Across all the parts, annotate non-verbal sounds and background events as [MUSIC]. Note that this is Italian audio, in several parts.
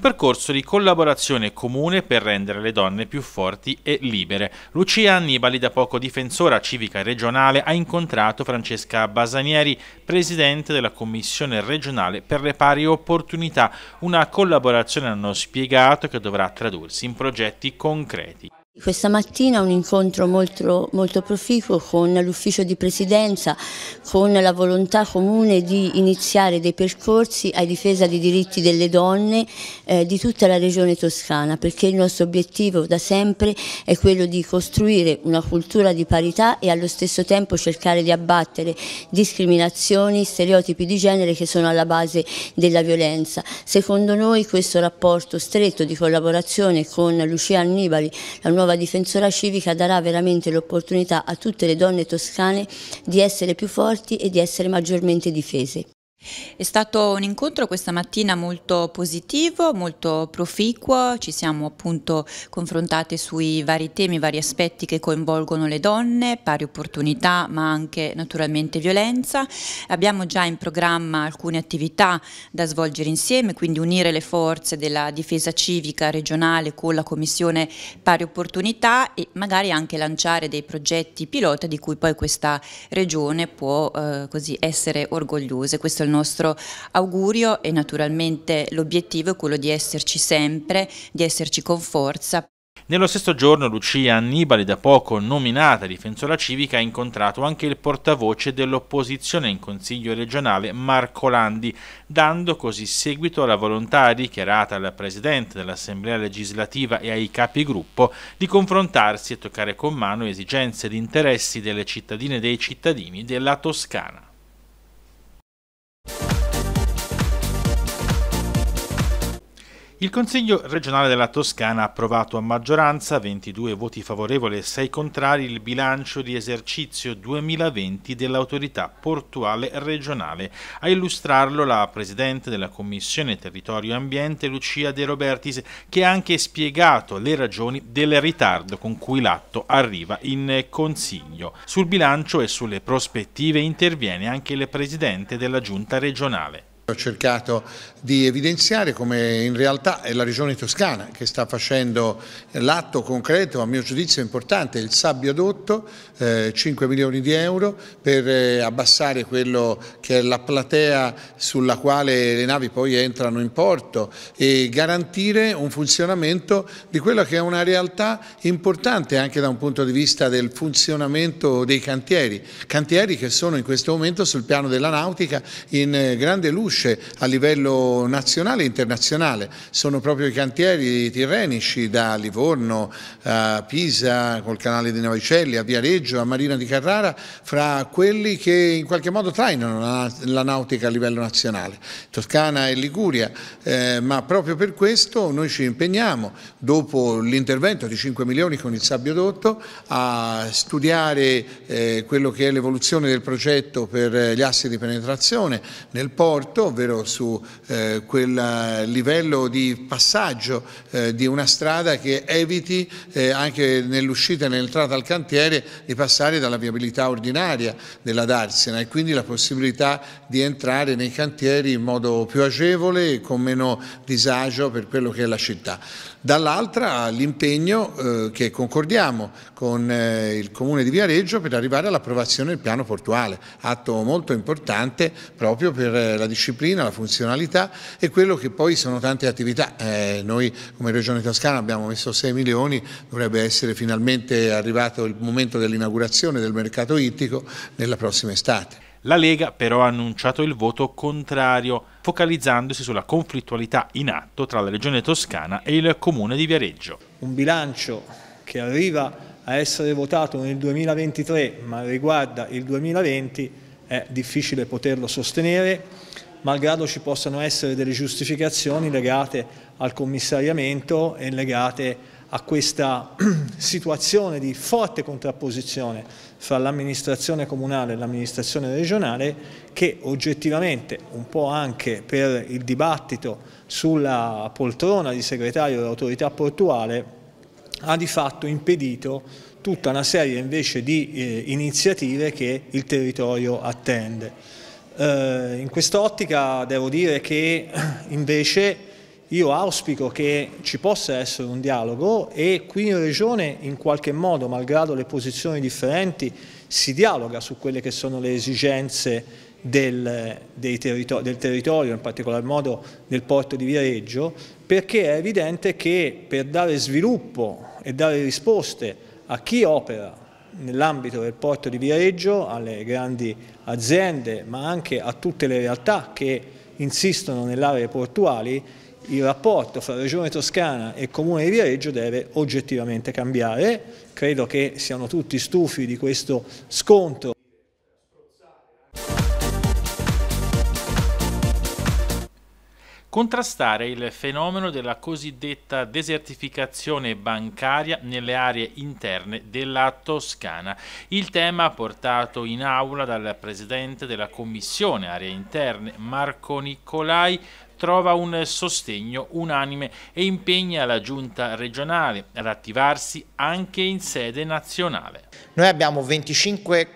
un percorso di collaborazione comune per rendere le donne più forti e libere. Lucia Annibali, da poco difensora civica regionale, ha incontrato Francesca Basanieri, presidente della Commissione regionale per le pari opportunità, una collaborazione hanno spiegato che dovrà tradursi in progetti concreti. Questa mattina un incontro molto, molto, proficuo con l'ufficio di presidenza, con la volontà comune di iniziare dei percorsi a difesa dei diritti delle donne eh, di tutta la regione toscana, perché il nostro obiettivo da sempre è quello di costruire una cultura di parità e allo stesso tempo cercare di abbattere discriminazioni, stereotipi di genere che sono alla base della violenza. Secondo noi questo rapporto stretto di collaborazione con Lucia Annibali, la nuova nuova difensora civica darà veramente l'opportunità a tutte le donne toscane di essere più forti e di essere maggiormente difese. È stato un incontro questa mattina molto positivo, molto proficuo, ci siamo appunto confrontati sui vari temi, vari aspetti che coinvolgono le donne, pari opportunità ma anche naturalmente violenza. Abbiamo già in programma alcune attività da svolgere insieme, quindi unire le forze della difesa civica regionale con la Commissione pari opportunità e magari anche lanciare dei progetti pilota di cui poi questa regione può eh, così essere orgogliosa. Questo è il nostro augurio e naturalmente l'obiettivo è quello di esserci sempre, di esserci con forza. Nello stesso giorno Lucia Annibali, da poco nominata difensora civica, ha incontrato anche il portavoce dell'opposizione in Consiglio regionale Marco Landi, dando così seguito alla volontà dichiarata al Presidente dell'Assemblea legislativa e ai capigruppo di confrontarsi e toccare con mano esigenze ed interessi delle cittadine e dei cittadini della Toscana. Il Consiglio regionale della Toscana ha approvato a maggioranza 22 voti favorevoli e 6 contrari il bilancio di esercizio 2020 dell'autorità portuale regionale. A illustrarlo la Presidente della Commissione Territorio e Ambiente Lucia De Robertis che ha anche spiegato le ragioni del ritardo con cui l'atto arriva in Consiglio. Sul bilancio e sulle prospettive interviene anche il Presidente della Giunta regionale. Ho cercato di evidenziare come in realtà è la regione toscana che sta facendo l'atto concreto, a mio giudizio importante, il sabbiodotto, eh, 5 milioni di euro per eh, abbassare quello che è la platea sulla quale le navi poi entrano in porto e garantire un funzionamento di quella che è una realtà importante anche da un punto di vista del funzionamento dei cantieri, cantieri che sono in questo momento sul piano della nautica in eh, grande luce costruisce a livello nazionale e internazionale. Sono proprio i cantieri tirrenici da Livorno a Pisa, col canale di Novicelli, a Viareggio, a Marina di Carrara, fra quelli che in qualche modo trainano la nautica a livello nazionale, Toscana e Liguria, eh, ma proprio per questo noi ci impegniamo, dopo l'intervento di 5 milioni con il Sabbio Dotto, a studiare eh, quello che è l'evoluzione del progetto per eh, gli assi di penetrazione nel porto, ovvero su eh, quel livello di passaggio eh, di una strada che eviti eh, anche nell'uscita e nell'entrata al cantiere di passare dalla viabilità ordinaria della Darsena e quindi la possibilità di entrare nei cantieri in modo più agevole e con meno disagio per quello che è la città dall'altra l'impegno eh, che concordiamo con eh, il Comune di Viareggio per arrivare all'approvazione del piano portuale, atto molto importante proprio per eh, la disciplina, la funzionalità e quello che poi sono tante attività. Eh, noi come Regione Toscana abbiamo messo 6 milioni, dovrebbe essere finalmente arrivato il momento dell'inaugurazione del mercato ittico nella prossima estate. La Lega però ha annunciato il voto contrario, focalizzandosi sulla conflittualità in atto tra la Regione Toscana e il Comune di Viareggio. Un bilancio che arriva a essere votato nel 2023 ma riguarda il 2020 è difficile poterlo sostenere, malgrado ci possano essere delle giustificazioni legate al commissariamento e legate a a questa [CLEARS THROAT] situazione di forte contrapposizione fra l'amministrazione comunale e l'amministrazione regionale che oggettivamente, un po' anche per il dibattito sulla poltrona di segretario dell'autorità portuale, ha di fatto impedito tutta una serie invece di eh, iniziative che il territorio attende. Eh, in quest'ottica devo dire che [CLEARS THROAT] invece io auspico che ci possa essere un dialogo e qui in Regione in qualche modo, malgrado le posizioni differenti, si dialoga su quelle che sono le esigenze del, territor del territorio, in particolar modo del porto di Viareggio, perché è evidente che per dare sviluppo e dare risposte a chi opera nell'ambito del porto di Viareggio, alle grandi aziende, ma anche a tutte le realtà che insistono nell'area aree portuali, il rapporto fra Regione Toscana e Comune di Viareggio deve oggettivamente cambiare, credo che siano tutti stufi di questo scontro. Contrastare il fenomeno della cosiddetta desertificazione bancaria nelle aree interne della Toscana. Il tema portato in aula dal presidente della Commissione Aree Interne Marco Nicolai trova un sostegno unanime e impegna la giunta regionale ad attivarsi anche in sede nazionale. Noi abbiamo 25,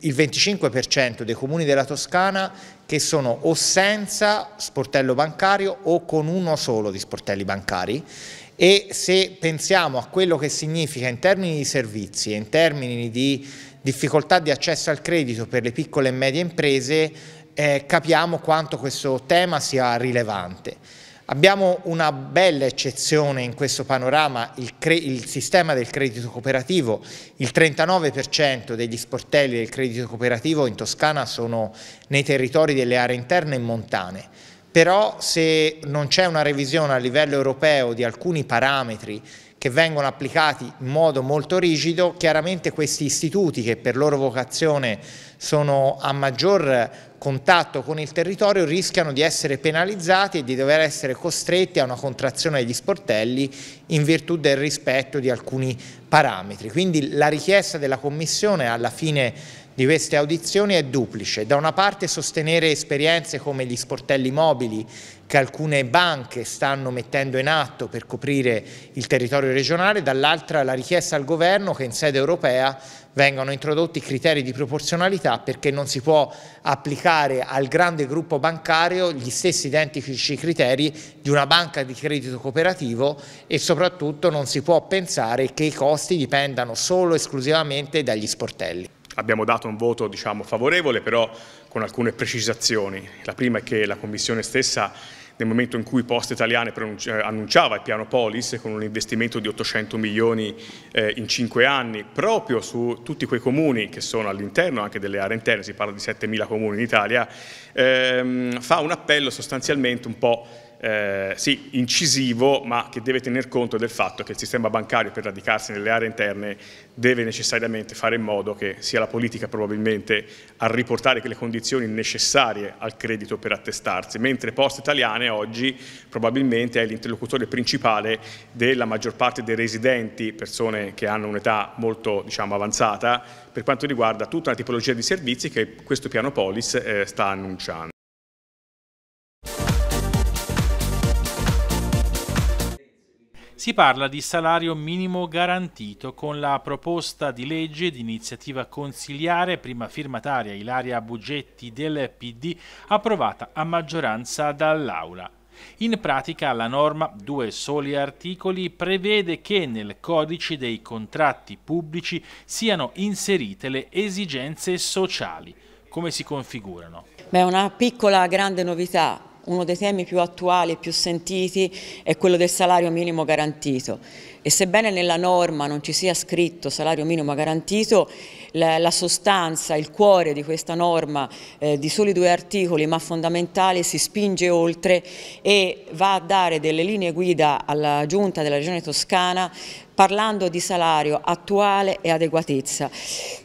il 25% dei comuni della Toscana che sono o senza sportello bancario o con uno solo di sportelli bancari e se pensiamo a quello che significa in termini di servizi e in termini di difficoltà di accesso al credito per le piccole e medie imprese eh, capiamo quanto questo tema sia rilevante. Abbiamo una bella eccezione in questo panorama, il, il sistema del credito cooperativo, il 39% degli sportelli del credito cooperativo in Toscana sono nei territori delle aree interne e montane, però se non c'è una revisione a livello europeo di alcuni parametri che vengono applicati in modo molto rigido, chiaramente questi istituti che per loro vocazione sono a maggior contatto con il territorio rischiano di essere penalizzati e di dover essere costretti a una contrazione degli sportelli in virtù del rispetto di alcuni parametri. Quindi la richiesta della Commissione alla fine di queste audizioni è duplice. Da una parte sostenere esperienze come gli sportelli mobili che alcune banche stanno mettendo in atto per coprire il territorio regionale, dall'altra la richiesta al governo che in sede europea vengano introdotti criteri di proporzionalità perché non si può applicare al grande gruppo bancario gli stessi identici criteri di una banca di credito cooperativo e soprattutto non si può pensare che i costi dipendano solo e esclusivamente dagli sportelli. Abbiamo dato un voto diciamo, favorevole però con alcune precisazioni. La prima è che la Commissione stessa nel momento in cui Poste Italiane eh, annunciava il piano Polis con un investimento di 800 milioni eh, in 5 anni proprio su tutti quei comuni che sono all'interno anche delle aree interne, si parla di 7.000 comuni in Italia, ehm, fa un appello sostanzialmente un po' eh, sì, incisivo, ma che deve tener conto del fatto che il sistema bancario per radicarsi nelle aree interne deve necessariamente fare in modo che sia la politica probabilmente a riportare le condizioni necessarie al credito per attestarsi, mentre Poste Italiane oggi probabilmente è l'interlocutore principale della maggior parte dei residenti, persone che hanno un'età molto diciamo, avanzata, per quanto riguarda tutta la tipologia di servizi che questo piano Polis eh, sta annunciando. Si parla di salario minimo garantito con la proposta di legge di iniziativa consigliare prima firmataria Ilaria Bugetti del PD approvata a maggioranza dall'Aula. In pratica la norma, due soli articoli, prevede che nel codice dei contratti pubblici siano inserite le esigenze sociali. Come si configurano? Beh, una piccola grande novità uno dei temi più attuali e più sentiti è quello del salario minimo garantito e sebbene nella norma non ci sia scritto salario minimo garantito, la, la sostanza, il cuore di questa norma eh, di soli due articoli ma fondamentale si spinge oltre e va a dare delle linee guida alla Giunta della Regione Toscana parlando di salario attuale e adeguatezza.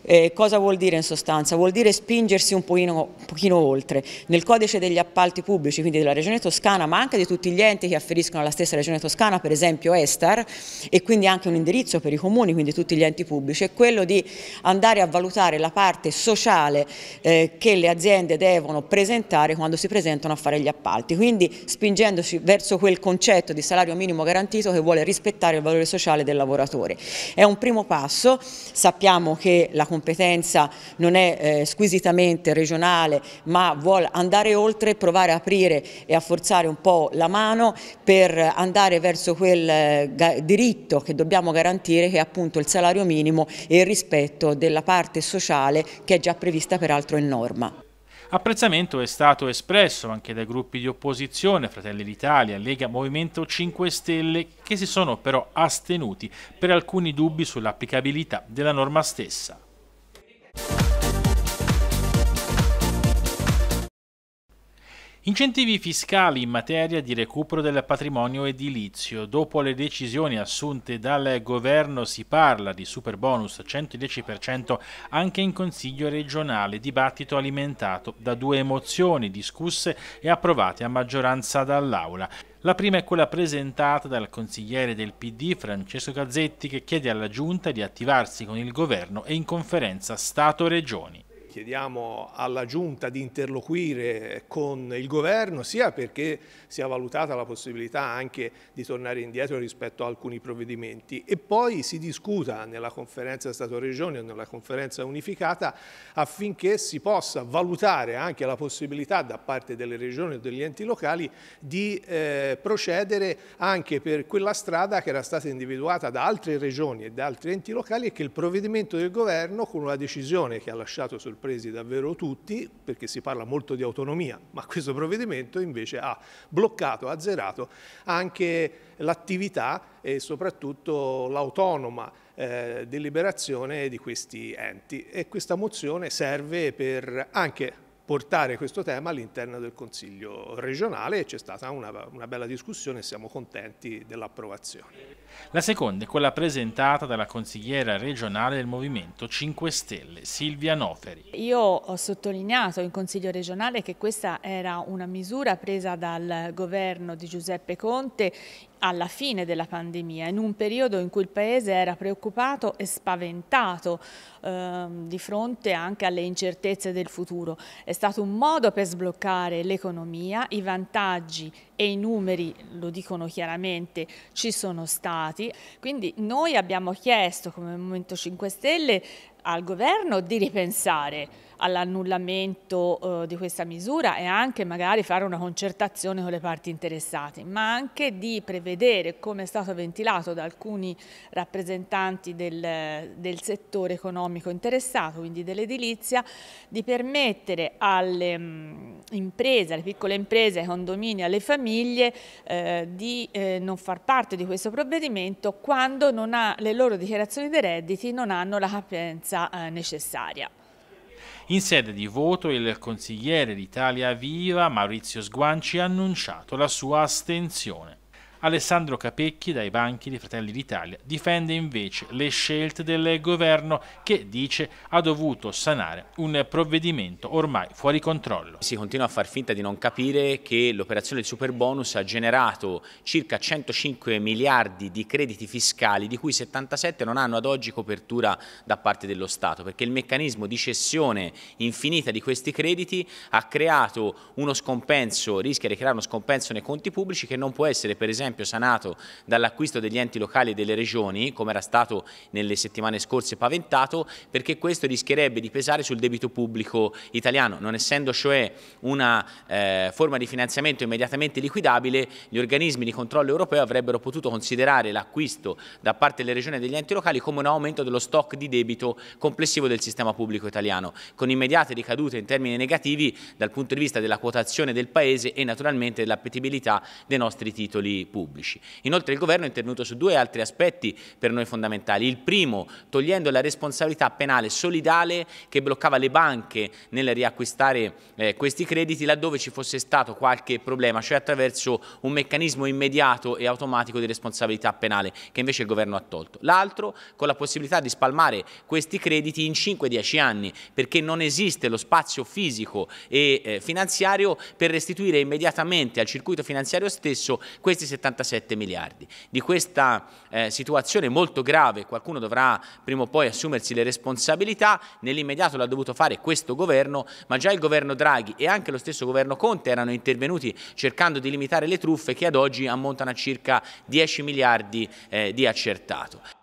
Eh, cosa vuol dire in sostanza? Vuol dire spingersi un pochino, un pochino oltre. Nel codice degli appalti pubblici, quindi della Regione Toscana, ma anche di tutti gli enti che afferiscono alla stessa Regione Toscana, per esempio Estar, e quindi anche un indirizzo per i comuni, quindi tutti gli enti pubblici, è quello di andare a valutare la parte sociale eh, che le aziende devono presentare quando si presentano a fare gli appalti. Quindi spingendosi verso quel concetto di salario minimo garantito che vuole rispettare il valore sociale della lavoratore. È un primo passo, sappiamo che la competenza non è eh, squisitamente regionale ma vuole andare oltre, provare a aprire e a forzare un po' la mano per andare verso quel eh, diritto che dobbiamo garantire che è appunto il salario minimo e il rispetto della parte sociale che è già prevista peraltro in norma. Apprezzamento è stato espresso anche dai gruppi di opposizione, Fratelli d'Italia, Lega, Movimento 5 Stelle, che si sono però astenuti per alcuni dubbi sull'applicabilità della norma stessa. Incentivi fiscali in materia di recupero del patrimonio edilizio. Dopo le decisioni assunte dal governo si parla di super bonus 110% anche in Consiglio regionale, dibattito alimentato da due mozioni discusse e approvate a maggioranza dall'Aula. La prima è quella presentata dal consigliere del PD Francesco Gazzetti che chiede alla Giunta di attivarsi con il governo e in conferenza Stato-Regioni chiediamo alla Giunta di interloquire con il Governo, sia perché sia valutata la possibilità anche di tornare indietro rispetto a alcuni provvedimenti e poi si discuta nella conferenza Stato-Regione o nella conferenza unificata affinché si possa valutare anche la possibilità da parte delle regioni o degli enti locali di eh, procedere anche per quella strada che era stata individuata da altre regioni e da altri enti locali e che il provvedimento del Governo con una decisione che ha lasciato sul presi davvero tutti, perché si parla molto di autonomia, ma questo provvedimento invece ha bloccato, azzerato anche l'attività e soprattutto l'autonoma eh, deliberazione di questi enti. E questa mozione serve per anche portare questo tema all'interno del Consiglio regionale e c'è stata una, una, bella discussione e siamo contenti dell'approvazione. La seconda è quella presentata dalla consigliera regionale del Movimento 5 Stelle, Silvia Noferi. Io ho sottolineato in Consiglio regionale che questa era una misura presa dal governo di Giuseppe Conte alla fine della pandemia, in un periodo in cui il Paese era preoccupato e spaventato eh, di fronte anche alle incertezze del futuro. È stato un modo per sbloccare l'economia, i vantaggi e i numeri lo dicono chiaramente, ci sono stati. Quindi noi abbiamo chiesto come Movimento 5 Stelle al governo di ripensare all'annullamento eh, di questa misura e anche magari fare una concertazione con le parti interessate, ma anche di prevedere, come è stato ventilato da alcuni rappresentanti del, del settore economico interessato, quindi dell'edilizia, di permettere alle mh, mm, imprese, alle piccole imprese, ai condomini, alle famiglie, famiglie eh, di eh, non far parte di questo provvedimento quando non ha, le loro dichiarazioni dei redditi non hanno la capienza eh, necessaria. In sede di voto il consigliere d'Italia Viva Maurizio Sguanci ha annunciato la sua astensione. Alessandro Capecchi dai banchi di Fratelli d'Italia difende invece le scelte del governo che dice ha dovuto sanare un provvedimento ormai fuori controllo. Si continua a far finta di non capire che l'operazione del super bonus ha generato circa 105 miliardi di crediti fiscali di cui 77 non hanno ad oggi copertura da parte dello Stato perché il meccanismo di cessione infinita di questi crediti ha creato uno scompenso, rischia di creare uno scompenso nei conti pubblici che non può essere per esempio esempio sanato dall'acquisto degli enti locali e delle regioni, come era stato nelle settimane scorse paventato, perché questo rischierebbe di pesare sul debito pubblico italiano. Non essendo cioè una eh, forma di finanziamento immediatamente liquidabile, gli organismi di controllo europeo avrebbero potuto considerare l'acquisto da parte delle regioni e degli enti locali come un aumento dello stock di debito complessivo del sistema pubblico italiano, con immediate ricadute in termini negativi dal punto di vista della quotazione del Paese e naturalmente dell'appetibilità dei nostri titoli pubblici pubblici. Inoltre il Governo è intervenuto su due altri aspetti per noi fondamentali. Il primo, togliendo la responsabilità penale solidale che bloccava le banche nel riacquistare eh, questi crediti laddove ci fosse stato qualche problema, cioè attraverso un meccanismo immediato e automatico di responsabilità penale che invece il Governo ha tolto. L'altro, con la possibilità di spalmare questi crediti in 5-10 anni, perché non esiste lo spazio fisico e eh, finanziario per restituire immediatamente al circuito finanziario stesso questi 70 77 miliardi. Di questa eh, situazione molto grave qualcuno dovrà prima o poi assumersi le responsabilità, nell'immediato l'ha dovuto fare questo governo, ma già il governo Draghi e anche lo stesso governo Conte erano intervenuti cercando di limitare le truffe che ad oggi ammontano a circa 10 miliardi eh, di accertato.